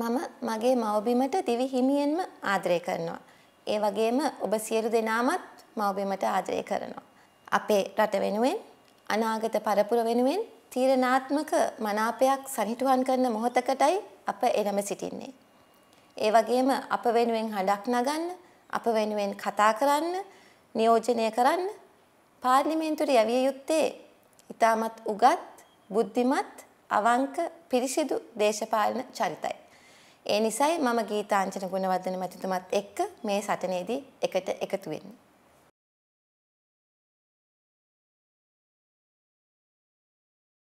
මම මගේ මවබිමට දිවි හිමියෙන්ම ආදරය කරනවා. ඒ වගේම ඔබ සියලු දෙනාමත් මවබිමට ආදරය කරනවා. අපේ රට වෙනුවෙන් අනාගත පරපුර වෙනුවෙන් තීරණාත්මක මනාපයක් සනිටුහන් කරන මොහොතකටයි අප එළඹ සිටින්නේ. ඒ වගේම අප වෙනුවෙන් හඬක් නගන්න, අප වෙනුවෙන් කතා කරන්න, නියෝජනය කරන්න පාර්ලිමේන්තුවට යවිය යුත්තේ ඉතාමත් උගත්, බුද්ධිමත්, අවංක, පිරිසිදු දේශපාලන චරිතයි. ඒ නිසයි මම ගීතාංචන ගුණවර්ධන මැතිතුමත් එක්ක මේ සටනේදී එකට එකතු වෙන්නේ.